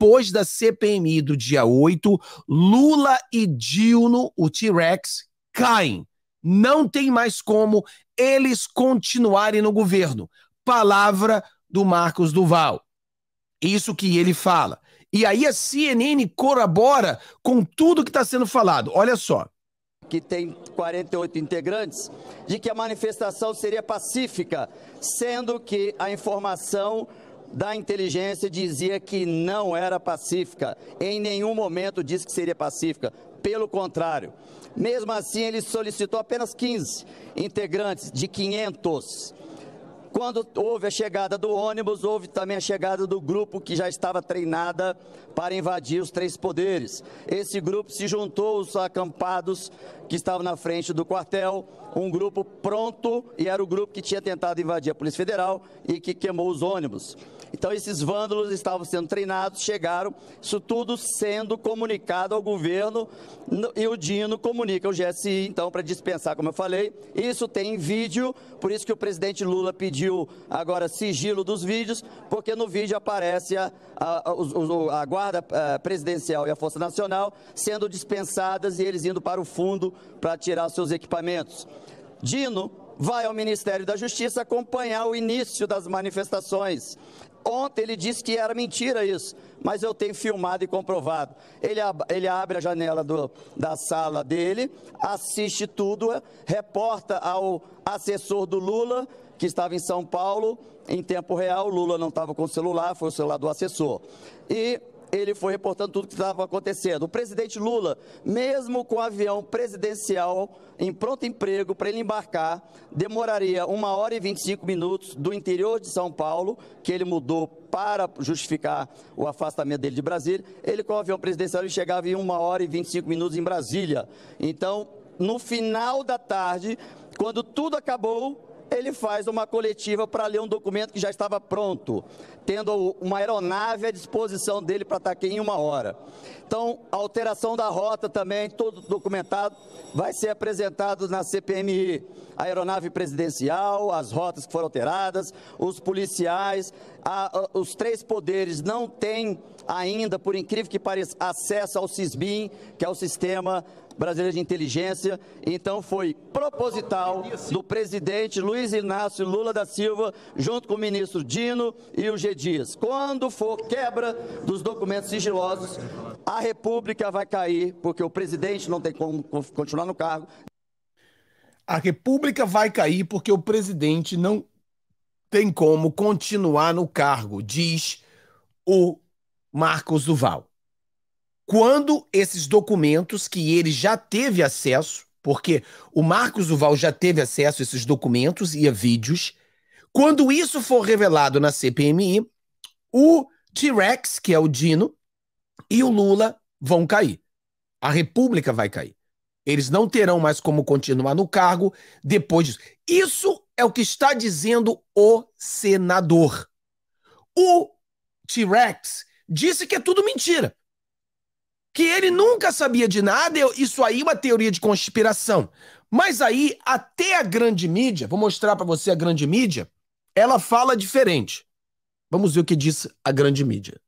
depois da CPMI do dia 8, Lula e Dilma, o T-Rex, caem. Não tem mais como eles continuarem no governo. Palavra do Marcos Duval. Isso que ele fala. E aí a CNN corrobora com tudo que está sendo falado. Olha só. Que tem 48 integrantes, de que a manifestação seria pacífica, sendo que a informação da inteligência dizia que não era pacífica. Em nenhum momento disse que seria pacífica. Pelo contrário. Mesmo assim, ele solicitou apenas 15 integrantes de 500. Quando houve a chegada do ônibus, houve também a chegada do grupo que já estava treinada para invadir os três poderes. Esse grupo se juntou aos acampados que estava na frente do quartel, um grupo pronto, e era o grupo que tinha tentado invadir a Polícia Federal e que queimou os ônibus. Então, esses vândalos estavam sendo treinados, chegaram, isso tudo sendo comunicado ao governo, e o Dino comunica ao GSI, então, para dispensar, como eu falei. Isso tem vídeo, por isso que o presidente Lula pediu agora sigilo dos vídeos, porque no vídeo aparece a, a, a, a Guarda eh, Presidencial e a Força Nacional sendo dispensadas e eles indo para o fundo para tirar seus equipamentos. Dino vai ao Ministério da Justiça acompanhar o início das manifestações. Ontem ele disse que era mentira isso, mas eu tenho filmado e comprovado. Ele, ab ele abre a janela do, da sala dele, assiste tudo, reporta ao assessor do Lula, que estava em São Paulo, em tempo real. Lula não estava com o celular, foi o celular do assessor. E ele foi reportando tudo o que estava acontecendo. O presidente Lula, mesmo com o avião presidencial em pronto emprego para ele embarcar, demoraria uma hora e 25 minutos do interior de São Paulo, que ele mudou para justificar o afastamento dele de Brasília. Ele, com o avião presidencial, ele chegava em uma hora e 25 minutos em Brasília. Então, no final da tarde, quando tudo acabou, ele faz uma coletiva para ler um documento que já estava pronto, tendo uma aeronave à disposição dele para estar tá aqui em uma hora. Então, a alteração da rota também, todo documentado, vai ser apresentado na CPMI. A aeronave presidencial, as rotas que foram alteradas, os policiais, a, a, os três poderes não têm ainda, por incrível que pareça, acesso ao SISBIM, que é o Sistema Brasileiro de Inteligência. Então, foi proposital do presidente Luiz Inácio Lula da Silva, junto com o ministro Dino e o G. Dias. Quando for quebra dos documentos sigilosos, a República vai cair, porque o presidente não tem como continuar no cargo. A República vai cair porque o presidente não tem como continuar no cargo, diz o Marcos Duval. Quando esses documentos que ele já teve acesso, porque o Marcos Duval já teve acesso a esses documentos e a vídeos, quando isso for revelado na CPMI, o T-Rex, que é o Dino, e o Lula vão cair. A República vai cair. Eles não terão mais como continuar no cargo depois disso. Isso é o que está dizendo o senador. O T-Rex disse que é tudo mentira. Que ele nunca sabia de nada, isso aí é uma teoria de conspiração. Mas aí, até a grande mídia, vou mostrar para você a grande mídia, ela fala diferente. Vamos ver o que diz a grande mídia.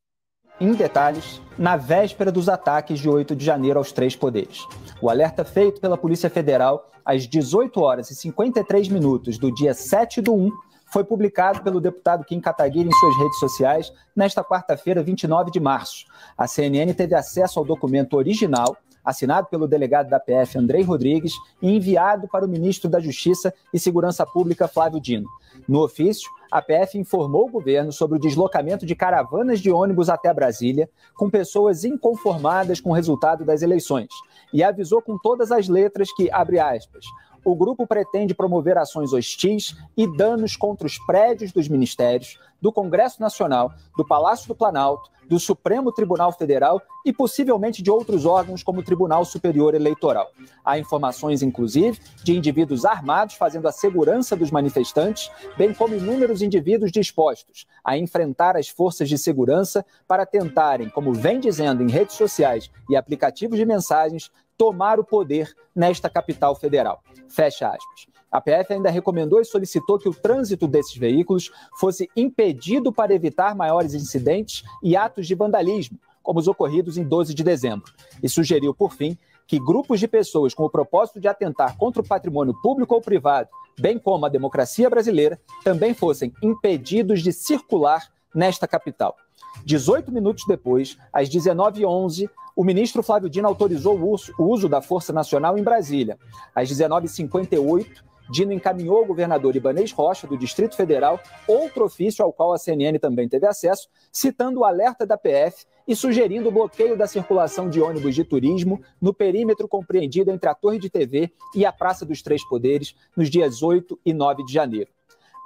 Em detalhes, na véspera dos ataques de 8 de janeiro aos três poderes. O alerta feito pela Polícia Federal às 18 horas e 53 minutos do dia 7 do 1 foi publicado pelo deputado Kim Kataguiri em suas redes sociais nesta quarta-feira, 29 de março. A CNN teve acesso ao documento original, assinado pelo delegado da PF Andrei Rodrigues e enviado para o ministro da Justiça e Segurança Pública Flávio Dino. No ofício, a PF informou o governo sobre o deslocamento de caravanas de ônibus até Brasília, com pessoas inconformadas com o resultado das eleições, e avisou com todas as letras que, abre aspas, o grupo pretende promover ações hostis e danos contra os prédios dos ministérios, do Congresso Nacional, do Palácio do Planalto, do Supremo Tribunal Federal e possivelmente de outros órgãos como o Tribunal Superior Eleitoral. Há informações, inclusive, de indivíduos armados fazendo a segurança dos manifestantes, bem como inúmeros indivíduos dispostos a enfrentar as forças de segurança para tentarem, como vem dizendo em redes sociais e aplicativos de mensagens, tomar o poder nesta capital federal. Fecha aspas. A PF ainda recomendou e solicitou que o trânsito desses veículos fosse impedido para evitar maiores incidentes e atos de vandalismo, como os ocorridos em 12 de dezembro, e sugeriu, por fim, que grupos de pessoas com o propósito de atentar contra o patrimônio público ou privado, bem como a democracia brasileira, também fossem impedidos de circular nesta capital. 18 minutos depois, às 19h11, o ministro Flávio Dino autorizou o uso da Força Nacional em Brasília. Às 19h58, Dino encaminhou ao governador Ibanês Rocha, do Distrito Federal, outro ofício ao qual a CNN também teve acesso, citando o alerta da PF e sugerindo o bloqueio da circulação de ônibus de turismo no perímetro compreendido entre a Torre de TV e a Praça dos Três Poderes nos dias 8 e 9 de janeiro.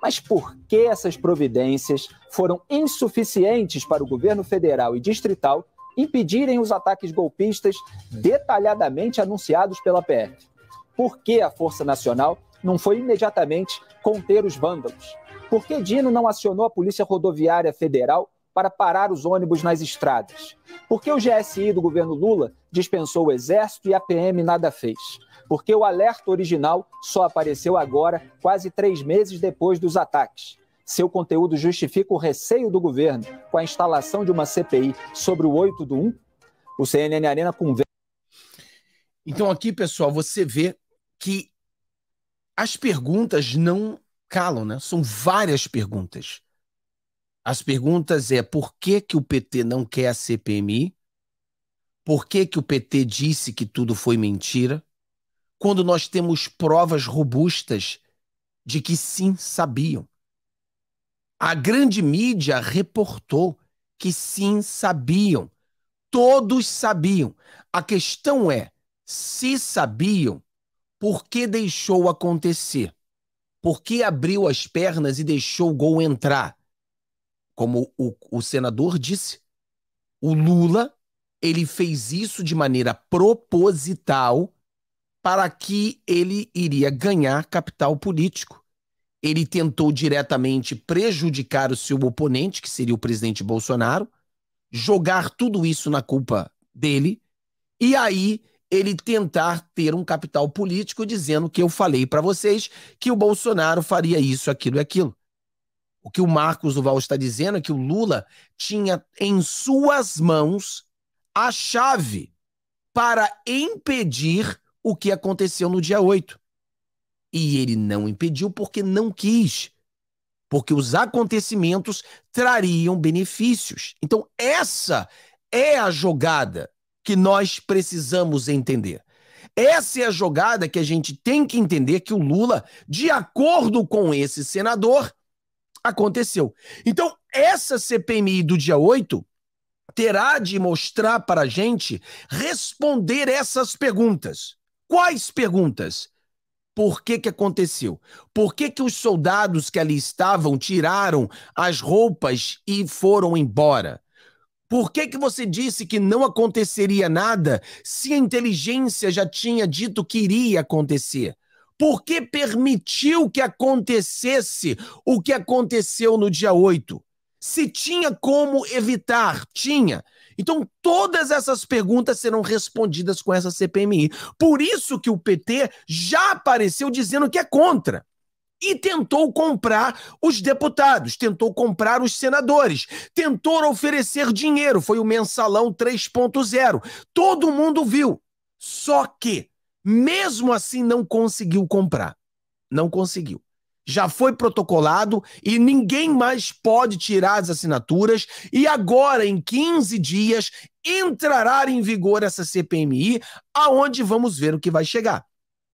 Mas por que essas providências foram insuficientes para o governo federal e distrital impedirem os ataques golpistas detalhadamente anunciados pela PF? Por que a Força Nacional não foi imediatamente conter os vândalos? Por que Dino não acionou a Polícia Rodoviária Federal para parar os ônibus nas estradas? Por que o GSI do governo Lula dispensou o Exército e a PM nada fez? porque o alerta original só apareceu agora, quase três meses depois dos ataques. Seu conteúdo justifica o receio do governo com a instalação de uma CPI sobre o 8 do 1? O CNN Arena conversa. Então, aqui, pessoal, você vê que as perguntas não calam, né? São várias perguntas. As perguntas é por que, que o PT não quer a CPMI? Por que, que o PT disse que tudo foi mentira? quando nós temos provas robustas de que sim sabiam. A grande mídia reportou que sim sabiam. Todos sabiam. A questão é: se sabiam, por que deixou acontecer? Por que abriu as pernas e deixou o gol entrar? Como o, o senador disse, o Lula ele fez isso de maneira proposital para que ele iria ganhar capital político. Ele tentou diretamente prejudicar o seu oponente, que seria o presidente Bolsonaro, jogar tudo isso na culpa dele, e aí ele tentar ter um capital político dizendo que eu falei para vocês que o Bolsonaro faria isso, aquilo e aquilo. O que o Marcos Duval está dizendo é que o Lula tinha em suas mãos a chave para impedir o que aconteceu no dia 8. E ele não impediu porque não quis, porque os acontecimentos trariam benefícios. Então, essa é a jogada que nós precisamos entender. Essa é a jogada que a gente tem que entender que o Lula, de acordo com esse senador, aconteceu. Então, essa CPMI do dia 8 terá de mostrar para a gente responder essas perguntas. Quais perguntas? Por que que aconteceu? Por que que os soldados que ali estavam tiraram as roupas e foram embora? Por que, que você disse que não aconteceria nada se a inteligência já tinha dito que iria acontecer? Por que permitiu que acontecesse o que aconteceu no dia 8? Se tinha como evitar? Tinha. Então, todas essas perguntas serão respondidas com essa CPMI. Por isso que o PT já apareceu dizendo que é contra. E tentou comprar os deputados, tentou comprar os senadores, tentou oferecer dinheiro, foi o mensalão 3.0. Todo mundo viu. Só que, mesmo assim, não conseguiu comprar. Não conseguiu já foi protocolado e ninguém mais pode tirar as assinaturas. E agora, em 15 dias, entrará em vigor essa CPMI, aonde vamos ver o que vai chegar.